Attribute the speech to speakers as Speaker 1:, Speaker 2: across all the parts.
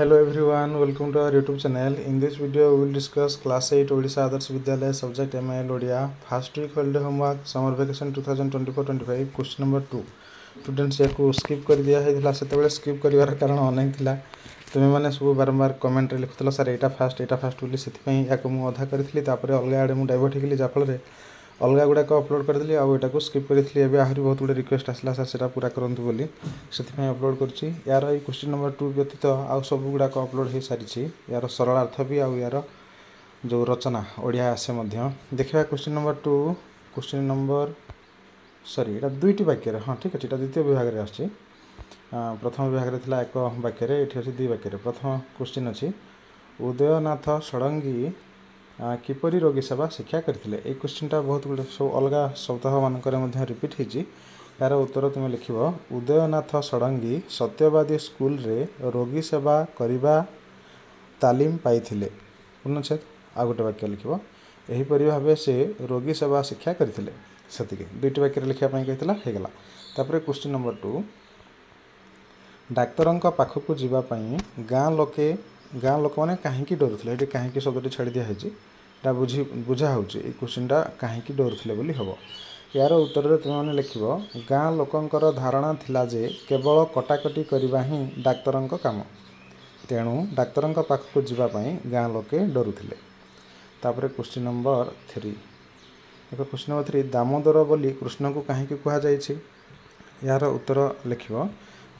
Speaker 1: Hello everyone, welcome to our YouTube channel. In this video, we will discuss Class 8 Odisha Others Vidyalaya subject MIL Odia. First week holiday homework, summer vacation 2024-25, question number 2. Students या skip कर दिया है से skip करार कारण अनेक था तुम्हें मैंने सब बारंबार कमेंट लिखुला सार यहाँ फास्ट यहाँ फास्ट बोली से अधा करी अलग आड़े मुझे डाइवर्ट होगी जहाँफल ଅଲଗା ଗୁଡ଼ାକ ଅପଲୋଡ଼ କରିଥିଲି ଆଉ ଏଇଟାକୁ ସ୍କିପ୍ କରିଥିଲି ଏବେ ଆହୁରି ବହୁତ ଗୁଡ଼ିଏ ରିକ୍ୱେଷ୍ଟ ଆସିଲା ସାର୍ ସେଇଟା ପୁରା କରନ୍ତୁ ବୋଲି ସେଥିପାଇଁ ଅପଲୋଡ଼ କରୁଛି ଏହାର ଏଇ କ୍ୱେଶ୍ଚିନ୍ ନମ୍ବର ଟୁ ବ୍ୟତୀତ ଆଉ ସବୁ ଗୁଡ଼ାକ ଅପଲୋଡ଼ ହୋଇସାରିଛି ଏହାର ସରଳାର୍ଥ ବି ଆଉ ଏହାର ଯେଉଁ ରଚନା ଓଡ଼ିଆ ଆସେ ମଧ୍ୟ ଦେଖିବା question number two question number sorry ଏଇଟା ଦୁଇଟି ବାକ୍ୟରେ ହଁ ଠିକ୍ ଅଛି ଏଇଟା ଦ୍ୱିତୀୟ ବିଭାଗରେ ଆସୁଛି ପ୍ରଥମ ବିଭାଗରେ ଥିଲା ଏକ ବାକ୍ୟରେ ଏଠି ଅଛି ଦୁଇ ବାକ୍ୟରେ ପ୍ରଥମ କ୍ୱେଶ୍ଚିନ୍ ଅଛି ଉଦୟନାଥ ଷଡ଼ଙ୍ଗୀ କିପରି ରୋଗୀ ସେବା ଶିକ୍ଷା କରିଥିଲେ ଏଇ କ୍ୱେଶ୍ଚିନ୍ଟା ବହୁତ ଗୁଡ଼ିଏ ସବୁ ଅଲଗା ସପ୍ତାହମାନଙ୍କରେ ମଧ୍ୟ ରିପିଟ୍ ହୋଇଛି ଏହାର ଉତ୍ତର ତୁମେ ଲେଖିବ ଉଦୟନାଥ ଷଡ଼ଙ୍ଗୀ ସତ୍ୟବାଦୀ ସ୍କୁଲରେ ରୋଗୀ ସେବା କରିବା ତାଲିମ ପାଇଥିଲେ ପୂର୍ଣ୍ଣଚ୍ଛେଦ ଆଉ ଗୋଟେ ବାକ୍ୟ ଲେଖିବ ଏହିପରି ଭାବେ ସେ ରୋଗୀ ସେବା ଶିକ୍ଷା କରିଥିଲେ ସେତିକି ଦୁଇଟି ବାକ୍ୟରେ ଲେଖିବା ପାଇଁ କହିଥିଲା ହୋଇଗଲା ତାପରେ କ୍ୱେଶ୍ଚିନ୍ ନମ୍ବର ଟୁ ଡାକ୍ତରଙ୍କ ପାଖକୁ ଯିବା ପାଇଁ ଗାଁ ଲୋକେ ଗାଁ ଲୋକମାନେ କାହିଁକି ଡରୁଥିଲେ ଏଠି କାହିଁକି ଶବ୍ଦଟି ଛାଡ଼ି ଦିଆହେଇଛି ଏଇଟା ବୁଝି ବୁଝା ହେଉଛି ଏଇ କୋଶ୍ଚିନ୍ଟା କାହିଁକି ଡରୁଥିଲେ ବୋଲି ହେବ ଏହାର ଉତ୍ତରରେ ତୁମେମାନେ ଲେଖିବ ଗାଁ ଲୋକଙ୍କର ଧାରଣା ଥିଲା ଯେ କେବଳ କଟାକଟି କରିବା ହିଁ ଡାକ୍ତରଙ୍କ କାମ ତେଣୁ ଡାକ୍ତରଙ୍କ ପାଖକୁ ଯିବା ପାଇଁ ଗାଁ ଲୋକେ ଡରୁଥିଲେ ତାପରେ କୋଶ୍ଚିନ୍ ନମ୍ବର ଥ୍ରୀ ଏକ କୋଶ୍ଚିନ୍ ନମ୍ବର ଥ୍ରୀ ଦାମୋଦର ବୋଲି କୃଷ୍ଣଙ୍କୁ କାହିଁକି କୁହାଯାଇଛି ଏହାର ଉତ୍ତର ଲେଖିବ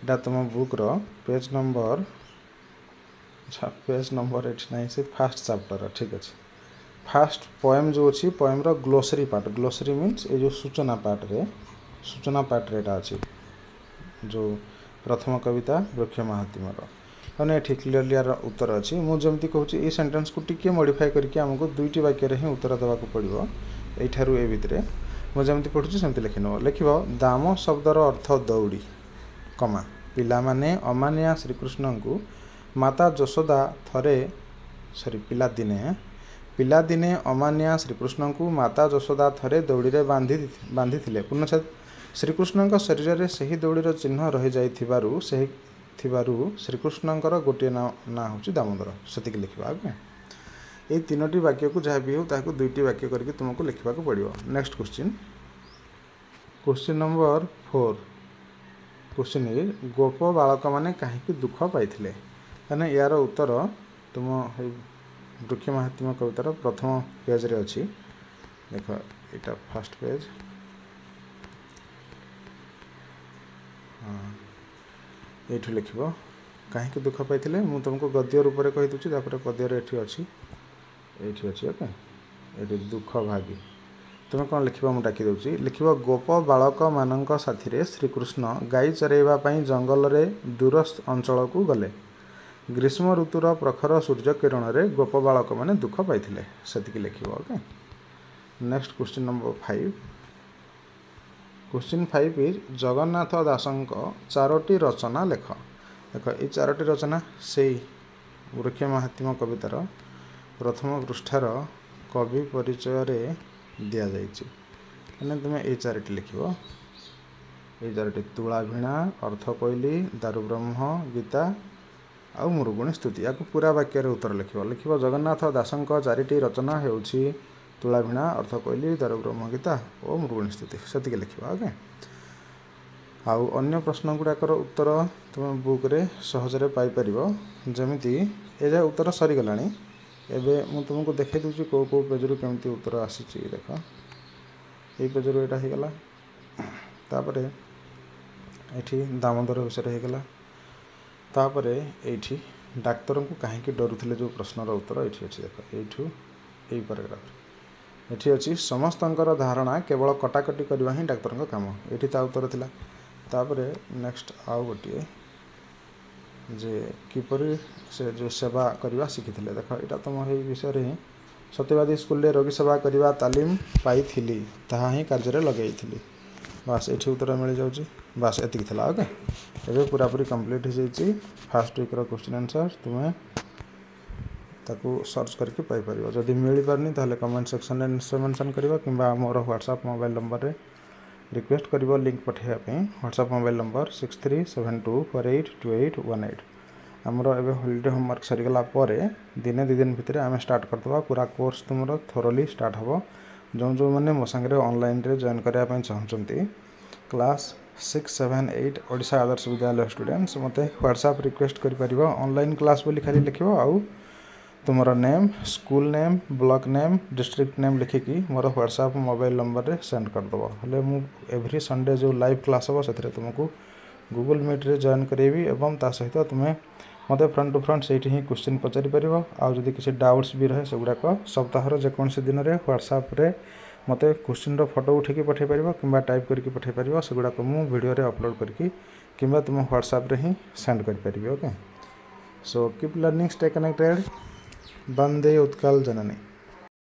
Speaker 1: ଏଇଟା ତୁମ ବୁକ୍ର ପେଜ୍ ନମ୍ବର ପେଜ୍ ନମ୍ବର ଏଠି ନାହିଁ ସେ ଫାର୍ଷ୍ଟ ଚାପ୍ଟର ଠିକ୍ ଅଛି ଫାର୍ଷ୍ଟ ପଏମ୍ ଯେଉଁ ଅଛି ପଏମ୍ର ଗ୍ଲୋସରୀ ପାର୍ଟ ଗ୍ଲୋସରୀ ମିନ୍ସ ଏ ଯେଉଁ ସୂଚନା ପାର୍ଟରେ ସୂଚନା ପାର୍ଟରେ ଏଇଟା ଅଛି ଯେଉଁ ପ୍ରଥମ କବିତା ବୃକ୍ଷ ମାହାତ୍ମ୍ୟର ମାନେ ଏଠି କ୍ଲିଅରଲି ଏହାର ଉତ୍ତର ଅଛି ମୁଁ ଯେମିତି କହୁଛି ଏଇ ସେଣ୍ଟେନ୍ସକୁ ଟିକିଏ ମଡ଼ିଫାଏ କରିକି ଆମକୁ ଦୁଇଟି ବାକ୍ୟରେ ହିଁ ଉତ୍ତର ଦେବାକୁ ପଡ଼ିବ ଏଇଠାରୁ ଏ ଭିତରେ ମୁଁ ଯେମିତି ପଢ଼ୁଛି ସେମିତି ଲେଖିନେବ ଲେଖିବ ଦାମ ଶବ୍ଦର ଅର୍ଥ ଦୌଡ଼ି କମା ପିଲାମାନେ ଅମାନିଆ ଶ୍ରୀକୃଷ୍ଣଙ୍କୁ ମାତା ଯଶୋଦା ଥରେ ସରି ପିଲାଦିନେ ପିଲାଦିନେ ଅମାନିଆ ଶ୍ରୀକୃଷ୍ଣଙ୍କୁ ମାତା ଯଶୋଦା ଥରେ ଦୌଡ଼ିରେ ବାନ୍ଧି ବାନ୍ଧିଥିଲେ ପୁନଃଚ୍ଛେଦ ଶ୍ରୀକୃଷ୍ଣଙ୍କ ଶରୀରରେ ସେହି ଦୌଡ଼ିର ଚିହ୍ନ ରହିଯାଇଥିବାରୁ ସେହି ଥିବାରୁ ଶ୍ରୀକୃଷ୍ଣଙ୍କର ଗୋଟିଏ ନାଁ ନାଁ ହେଉଛି ଦାମୋଦର ସେତିକି ଲେଖିବା ଆଜ୍ଞା ଏହି ତିନୋଟି ବାକ୍ୟକୁ ଯାହା ବି ହେଉ ତାହାକୁ ଦୁଇଟି ବାକ୍ୟ କରିକି ତୁମକୁ ଲେଖିବାକୁ ପଡ଼ିବ next question question number four question is ଗୋପ ବାଳକମାନେ କାହିଁକି ଦୁଃଖ ପାଇଥିଲେ କାରଣ ଏହାର ଉତ୍ତର ତୁମ ବୃକ୍ଷ ମାହାତ୍ମ୍ୟ କବିତାର ପ୍ରଥମ ପେଜ୍ରେ ଅଛି ଦେଖ ଏଇଟା ଫାଷ୍ଟ ପେଜ୍ ଏଇଠୁ ଲେଖିବ କାହିଁକି ଦୁଃଖ ପାଇଥିଲେ ମୁଁ ତୁମକୁ ଗଦ୍ୟ ରୂପରେ କହିଦେଉଛି ତାପରେ ଗଦ୍ୟରେ ଏଠି ଅଛି ଏଇଠି ଅଛି ଓକେ ଏଠି ଦୁଃଖ ଭାଗି ତୁମେ କ'ଣ ଲେଖିବ ମୁଁ ଡାକିଦେଉଛି ଲେଖିବ ଗୋପ ବାଳକମାନଙ୍କ ସାଥିରେ ଶ୍ରୀକୃଷ୍ଣ ଗାଈ ଚରାଇବା ପାଇଁ ଜଙ୍ଗଲରେ ଦୂର ଅଞ୍ଚଳକୁ ଗଲେ ଗ୍ରୀଷ୍ମ ଋତୁର ପ୍ରଖର ସୂର୍ଯ୍ୟ କିରଣରେ ଗୋପବାଳକମାନେ ଦୁଃଖ ପାଇଥିଲେ ସେତିକି ଲେଖିବ okay next question number five question five is Jagannath ଦାସଙ୍କ ଚାରୋଟି ରଚନା ଲେଖ ଦେଖ ଏଇ ଚାରୋଟି ରଚନା ସେଇ ବୃକ୍ଷ ମାହାତ୍ମ କବିତାର ପ୍ରଥମ ପୃଷ୍ଠାର କବି ପରିଚୟରେ ଦିଆଯାଇଛି ମାନେ ତୁମେ ଏଇ ଚାରିଟି ଲେଖିବ ଏଇ ଚାରୋଟି ତୁଳା ଭିଣା ଅର୍ଥ କୋଇଲି ଦାରୁବ୍ରହ୍ମ ଗୀତା ଆଉ ମୁରୁଗୁଣୀ ସ୍ତୁତି ଏହାକୁ ପୁରା ବାକ୍ୟରେ ଉତ୍ତର ଲେଖିବ ଲେଖିବ ଜଗନ୍ନାଥ ଦାସଙ୍କ ଚାରିଟି ରଚନା ହେଉଛି ତୁଳାଭିଣା ଅର୍ଥ କହିଲି ଦରବ୍ରହ୍ମ ଗୀତା ଓ ମୃଗୁଣୀ ସ୍ତୁତି ସେତିକି ଲେଖିବ ଓକେ ଆଉ ଅନ୍ୟ ପ୍ରଶ୍ନ ଗୁଡ଼ାକର ଉତ୍ତର ତୁମେ ବୁକ୍ରେ ସହଜରେ ପାଇପାରିବ ଯେମିତି ଏ ଯାଏ ଉତ୍ତର ସରିଗଲାଣି ଏବେ ମୁଁ ତୁମକୁ ଦେଖାଇ ଦେଉଛି କେଉଁ କେଉଁ ପେଜ୍ରୁ କେମିତି ଉତ୍ତର ଆସିଛି ଦେଖ ଏଇ ପେଜ୍ରୁ ଏଇଟା ହେଇଗଲା ତାପରେ ଏଠି ଦାମୋଦର ବିଷୟରେ ହେଇଗଲା तापर यी डाक्तर को कहीं डरुले जो प्रश्नर उत्तर ये अच्छे देख यही पाराग्राफ ये अच्छी समस्त धारणा केवल कटाकटी करवा ही डाक्तर काम ये उत्तर थी नेक्स्ट आउ गोटे जे किपर से जो सेवा करवा शिखी थे देख यटा तुम यही विषय ही सत्यवादी स्कूल रोगी सेवा करवा तालीम पाई ताज्य लगे बास ये उत्तर मिल जाऊँगी बास एति ओके ये पूरा पूरी कम्प्लीट हो जाए फास्ट विक्र क्वेश्चन आंसर तुम्हें ताको सर्च करके पाइपर जदि मिल पारे तो कमेंट सेक्शन में से मेनसन कर कि मोर ह्वाट्सअप मोबाइल नंबर में रिक्वेस्ट कर लिंक पठाईवाई WhatsApp mobile number six three seven two four eight two eight one eight आमर एवं हलीडे होमवर्क सरगला दिने दिदिन भितर आम स्टार्ट करदे पूरा कोर्स तुम थोरली स्टार्ट हाँ जो जो मैंने मो सांगे अनल जेन करने चाहते क्लास सिक्स सेवेन एट ओडा आदर्श विद्यालय स्टूडेंट्स मत ह्वाट्सअप रिक्वेस्ट करल क्लास बोली खाली लिख आउ तुम name school name block name district name लिखिकी मोर ह्वाट्सअप मोबाइल नंबर में सेंड करदेव हेल्ले एव्री संडे जो लाइव क्लास हो से तुमको गुगुल मिट्रे जॉन करी और सहित तुम्हें मत फ्रंट टू फ्रंट से ही क्वेश्चन पचारिपर आदि किसी डाउट्स भी रहे सेगुड़ाक सप्ताह जेको दिन में ह्वाट्सअप मत क्वेश्चन रटो उठे पठे पार कि टाइप करके पठे पार से गुड़ाक मुझे अपलोड करके कि तुम ह्वाट्सअप हिं सेंड करके so keep learning stay connected Bande Utkala जननी